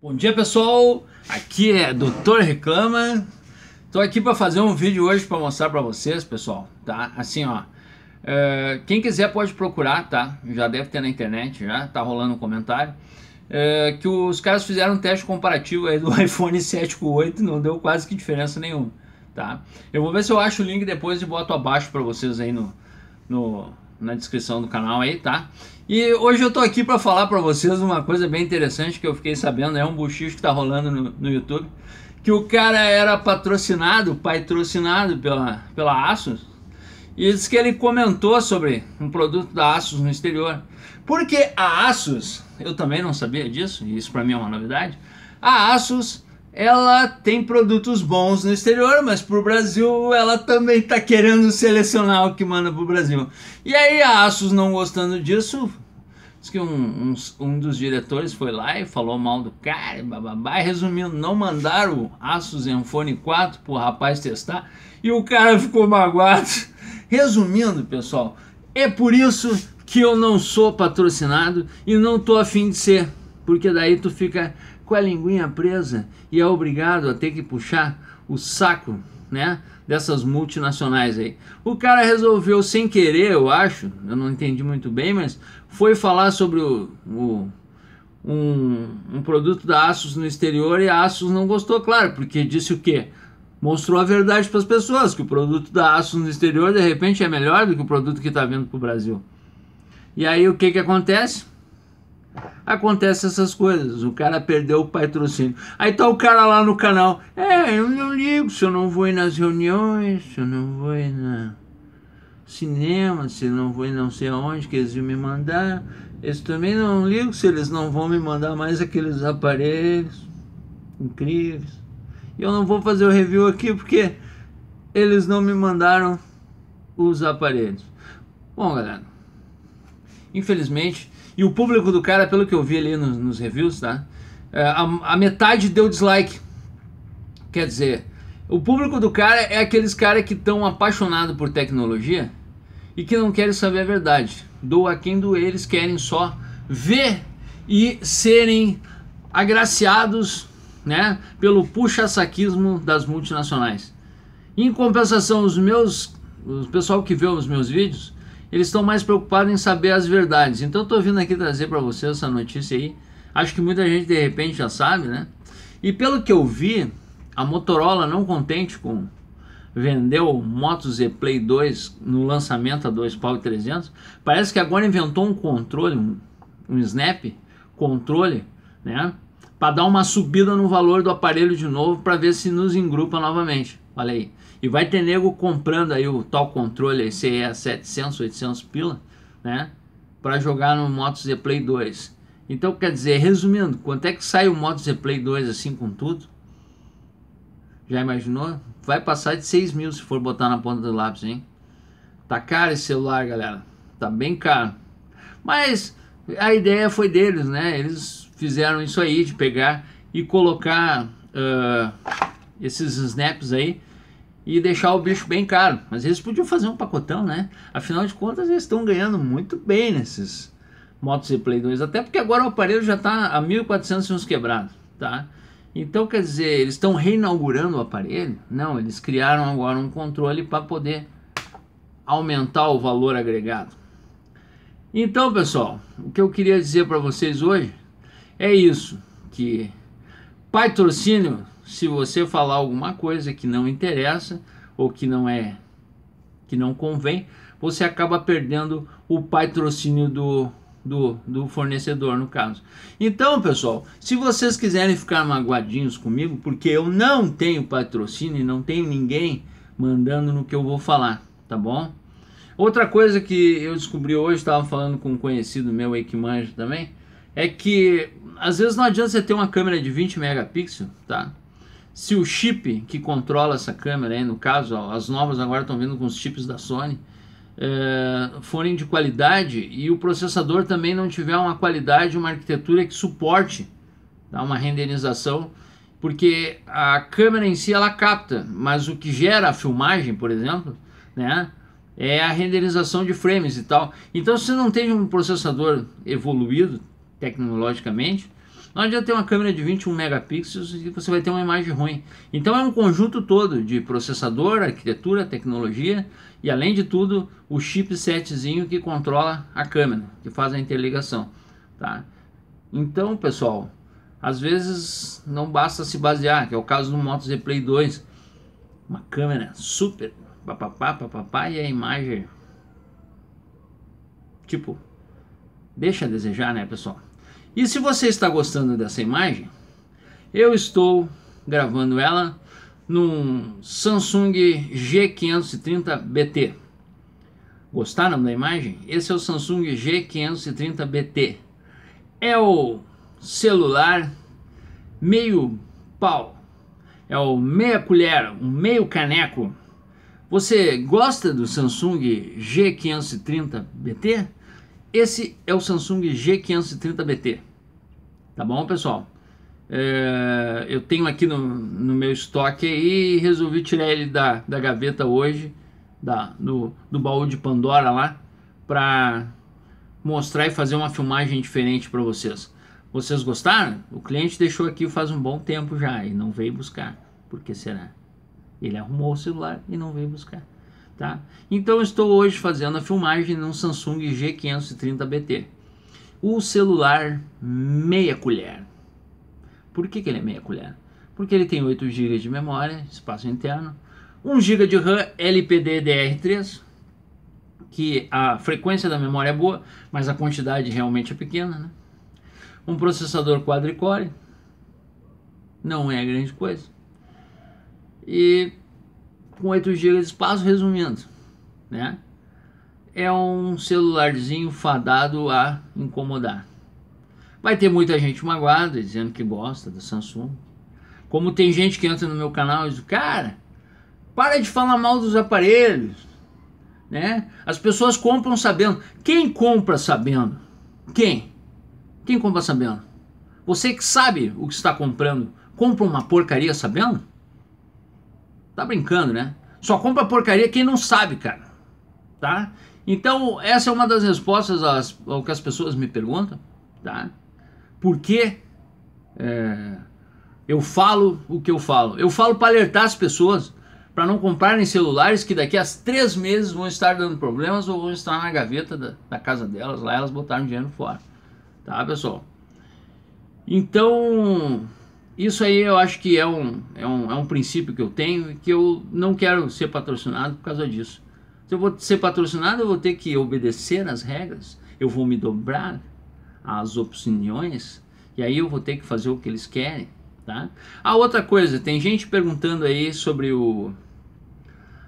Bom dia pessoal, aqui é Doutor Reclama. Estou aqui para fazer um vídeo hoje para mostrar para vocês, pessoal, tá? Assim, ó. É, quem quiser pode procurar, tá? Já deve ter na internet, já tá rolando um comentário. É, que os caras fizeram um teste comparativo aí do iPhone 7 com 8, não deu quase que diferença nenhuma, tá? Eu vou ver se eu acho o link depois e boto abaixo para vocês aí no, no, na descrição do canal aí, tá? E hoje eu tô aqui para falar para vocês uma coisa bem interessante que eu fiquei sabendo, é um buchicho que tá rolando no, no YouTube, que o cara era patrocinado, patrocinado pela, pela Asus, e diz que ele comentou sobre um produto da Asus no exterior. Porque a Asus, eu também não sabia disso, e isso para mim é uma novidade, a Asus ela tem produtos bons no exterior, mas para o Brasil ela também está querendo selecionar o que manda para o Brasil. E aí a Asus não gostando disso, diz que um, um, um, dos diretores foi lá e falou mal do cara, bababá, e resumindo, não mandaram o Asus Zenfone 4 para o rapaz testar e o cara ficou magoado. Resumindo, pessoal, é por isso que eu não sou patrocinado e não tô afim de ser, porque daí tu fica com a linguinha presa e é obrigado a ter que puxar o saco, né? Dessas multinacionais aí. O cara resolveu, sem querer, eu acho, eu não entendi muito bem, mas foi falar sobre o, o um, um, produto da Asus no exterior e a Asus não gostou, claro, porque disse o quê? Mostrou a verdade para as pessoas, que o produto da Asus no exterior de repente é melhor do que o produto que está vindo para o Brasil. E aí o que, que acontece? acontece essas coisas. O cara perdeu o patrocínio. Aí tá o cara lá no canal. É, eu não ligo se eu não vou ir nas reuniões, se eu não vou ir na cinema, se eu não vou ir não sei aonde que eles iam me mandar. Eu também não ligo se eles não vão me mandar mais aqueles aparelhos incríveis. E eu não vou fazer o review aqui porque eles não me mandaram os aparelhos. Bom, galera, infelizmente e o público do cara, pelo que eu vi ali nos, nos reviews, tá? É, a, a, metade deu dislike. Quer dizer, o público do cara é aqueles caras que estão apaixonados por tecnologia e que não querem saber a verdade. Do a quem do eles querem só ver e serem agraciados, né, pelo puxa-saquismo das multinacionais. Em compensação, os meus, o pessoal que vê os meus vídeos eles estão mais preocupados em saber as verdades. Então estou vindo aqui trazer para vocês essa notícia aí. Acho que muita gente de repente já sabe, né? E pelo que eu vi, a Motorola não contente com vendeu Moto Z Play 2 no lançamento a 2 pau 300, parece que agora inventou um controle, um, um snap controle, né? para dar uma subida no valor do aparelho de novo para ver se nos engrupa novamente. Olha aí. E vai ter nego comprando aí o tal controle aí, CE 700, 800 pila, né? Para jogar no Moto Z Play 2. Então, quer dizer, resumindo, quanto é que sai o Moto Z Play 2 assim com tudo? Já imaginou? Vai passar de 6 mil se for botar na ponta do lápis, hein? Tá caro esse celular, galera. Tá bem caro. Mas a ideia foi deles, né? Eles fizeram isso aí de pegar e colocar uh, esses snaps aí e deixar o bicho bem caro. Mas eles podiam fazer um pacotão, né? Afinal de contas, eles estão ganhando muito bem nesses Motos e Play 2, até porque agora o aparelho já está a 1.400 uns quebrados, tá? Então, quer dizer, eles estão reinaugurando o aparelho? Não, eles criaram agora um controle para poder aumentar o valor agregado. Então, pessoal, o que eu queria dizer para vocês hoje é isso que patrocínio, se você falar alguma coisa que não interessa ou que não é que não convém, você acaba perdendo o patrocínio do do, do fornecedor, no caso. Então, pessoal, se vocês quiserem ficar magoadinhos comigo, porque eu não tenho patrocínio e não tenho ninguém mandando no que eu vou falar, tá bom? Outra coisa que eu descobri hoje, estava falando com um conhecido meu aí que manja também, é que às vezes não adianta você ter uma câmera de 20 megapixels, tá? Se o chip que controla essa câmera, aí, no caso, ó, as novas agora estão vindo com os chips da Sony, é, forem de qualidade e o processador também não tiver uma qualidade, uma arquitetura que suporte tá? uma renderização, porque a câmera em si ela capta, mas o que gera a filmagem, por exemplo, né? é a renderização de frames e tal. Então, se você não tem um processador evoluído, tecnologicamente, não adianta ter uma câmera de 21 megapixels e você vai ter uma imagem ruim. Então é um conjunto todo de processador, arquitetura, tecnologia e além de tudo o chipsetzinho que controla a câmera, que faz a interligação. Tá? Então pessoal, às vezes não basta se basear, que é o caso do Moto Z Play 2, uma câmera super papapá, papapá e a imagem tipo deixa a desejar, né pessoal? E se você está gostando dessa imagem, eu estou gravando ela num Samsung G530BT. Gostaram da imagem? Esse é o Samsung G530BT. É o celular meio pau. É o meia colher, um meio caneco. Você gosta do Samsung G530BT? Esse é o Samsung G530BT. Tá bom, pessoal? É, eu tenho aqui no, no, meu estoque e resolvi tirar ele da, da gaveta hoje, da, do, do baú de Pandora lá, para mostrar e fazer uma filmagem diferente para vocês. Vocês gostaram? O cliente deixou aqui faz um bom tempo já e não veio buscar. Por que será? Ele arrumou o celular e não veio buscar. Tá? Então estou hoje fazendo a filmagem num Samsung G530BT. O celular meia colher. Por que, que ele é meia colher? Porque ele tem 8 GB de memória, espaço interno, 1 GB de RAM LPDDR3, que a frequência da memória é boa, mas a quantidade realmente é pequena. Né? Um processador quadricore, não é grande coisa. E com 8 GB de espaço, resumindo, né? é um celularzinho fadado a incomodar. Vai ter muita gente magoada dizendo que gosta da Samsung. Como tem gente que entra no meu canal e diz: Cara, para de falar mal dos aparelhos. Né? As pessoas compram sabendo. Quem compra sabendo? Quem? Quem compra sabendo? Você que sabe o que está comprando, compra uma porcaria sabendo? Tá brincando, né? Só compra porcaria quem não sabe, cara. Tá? Então, essa é uma das respostas às, ao que as pessoas me perguntam, tá? Por que é, eu falo o que eu falo? Eu falo para alertar as pessoas para não comprarem celulares que daqui a três meses vão estar dando problemas ou vão estar na gaveta da, da casa delas, lá elas botaram dinheiro fora, tá, pessoal? Então, isso aí eu acho que é um, é um, é um princípio que eu tenho e que eu não quero ser patrocinado por causa disso. Se eu vou ser patrocinado, eu vou ter que obedecer às regras, eu vou me dobrar às opiniões, e aí eu vou ter que fazer o que eles querem. Tá? A outra coisa, tem gente perguntando aí sobre o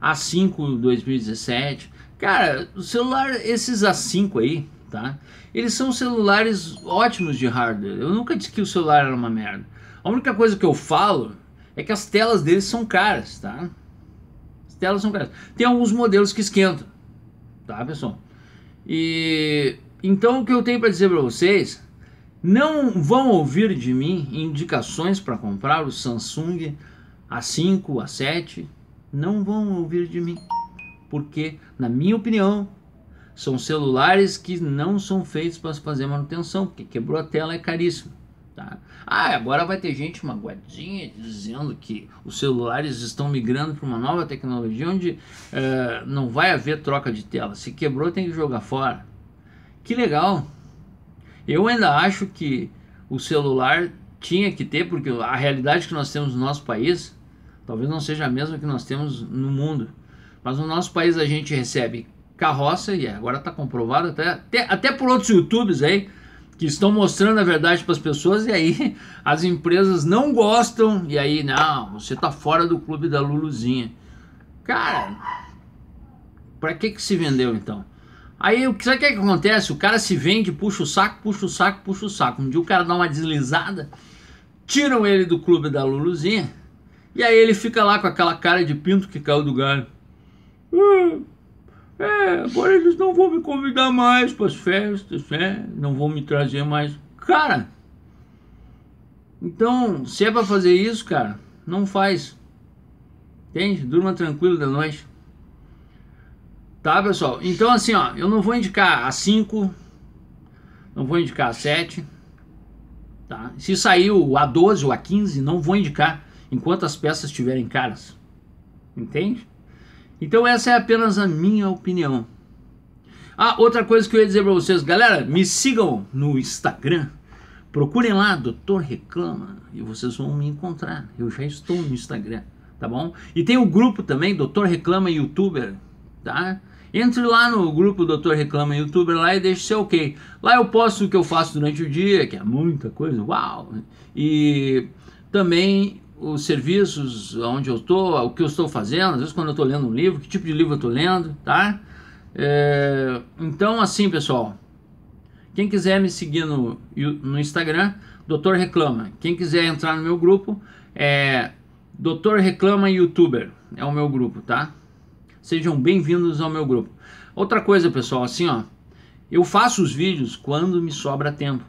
A5 2017. Cara, o celular, esses A5 aí, tá? Eles são celulares ótimos de hardware. Eu nunca disse que o celular era uma merda. A única coisa que eu falo é que as telas deles são caras, tá? telas são caras Tem alguns modelos que esquentam, tá, pessoal? E então o que eu tenho para dizer para vocês, não vão ouvir de mim indicações para comprar o Samsung A5, A7, não vão ouvir de mim, porque na minha opinião são celulares que não são feitos para fazer manutenção, porque quebrou a tela é caríssimo. Tá? Ah, agora vai ter gente magoadinha dizendo que os celulares estão migrando para uma nova tecnologia onde é, não vai haver troca de tela. Se quebrou, tem que jogar fora. Que legal! Eu ainda acho que o celular tinha que ter, porque a realidade que nós temos no nosso país talvez não seja a mesma que nós temos no mundo. Mas no nosso país a gente recebe carroça, e agora está comprovado até, até, até por outros youtubers aí que estão mostrando a verdade para as pessoas e aí as empresas não gostam e aí não, você tá fora do clube da Luluzinha. Cara, para que que se vendeu então? Aí o que sabe o que, é que acontece? O cara se vende, puxa o saco, puxa o saco, puxa o saco. Um dia o cara dá uma deslizada, tiram ele do clube da Luluzinha e aí ele fica lá com aquela cara de pinto que caiu do galho. Uh. É, agora eles não vão me convidar mais para as festas, né? Não vão me trazer mais. Cara, então, se é para fazer isso, cara, não faz. Entende? Durma tranquilo da noite. Tá, pessoal? Então, assim, ó, eu não vou indicar a 5, não vou indicar a 7. Tá? Se sair o A12 ou A15, não vou indicar enquanto as peças estiverem caras. Entende? Então essa é apenas a minha opinião. Ah, outra coisa que eu ia dizer para vocês, galera, me sigam no Instagram. Procurem lá, Doutor Reclama, e vocês vão me encontrar. Eu já estou no Instagram, tá bom? E tem o grupo também, Doutor Reclama Youtuber, tá? Entre lá no grupo Doutor Reclama Youtuber lá e deixe seu ok. Lá eu posto o que eu faço durante o dia, que é muita coisa, uau! E também os serviços onde eu estou, o que eu estou fazendo, às vezes quando eu estou lendo um livro, que tipo de livro eu estou lendo, tá? É, então, assim, pessoal, quem quiser me seguir no, no Instagram, Doutor Reclama. Quem quiser entrar no meu grupo, é Doutor Reclama Youtuber, é o meu grupo, tá? Sejam bem-vindos ao meu grupo. Outra coisa, pessoal, assim, ó, eu faço os vídeos quando me sobra tempo.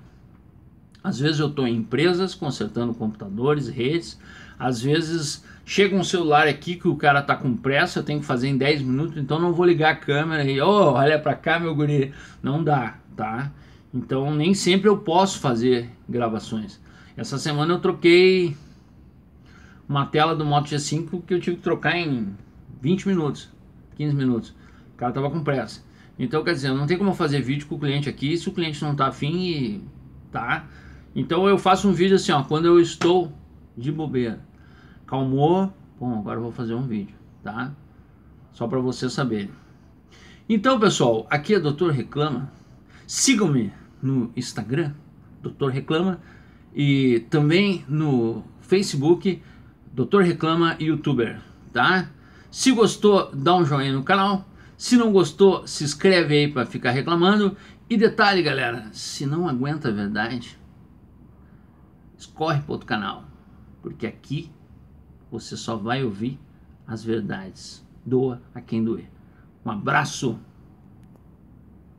Às vezes eu estou em empresas consertando computadores, redes. Às vezes chega um celular aqui que o cara tá com pressa, eu tenho que fazer em 10 minutos, então não vou ligar a câmera e oh, olha para cá, meu guri. Não dá, tá? Então nem sempre eu posso fazer gravações. Essa semana eu troquei uma tela do Moto G5 que eu tive que trocar em 20 minutos, 15 minutos. O cara tava com pressa. Então, quer dizer, não tem como fazer vídeo com o cliente aqui se o cliente não tá afim e tá. Então eu faço um vídeo assim, ó, quando eu estou de bobeira. Calmou, bom, agora eu vou fazer um vídeo, tá? Só para você saber. Então, pessoal, aqui é Doutor Reclama. Sigam-me no Instagram, Doutor Reclama, e também no Facebook, Doutor Reclama Youtuber, tá? Se gostou, dá um joinha no canal. Se não gostou, se inscreve aí para ficar reclamando. E detalhe, galera, se não aguenta a verdade, corre para outro canal, porque aqui você só vai ouvir as verdades. Doa a quem doer. Um abraço!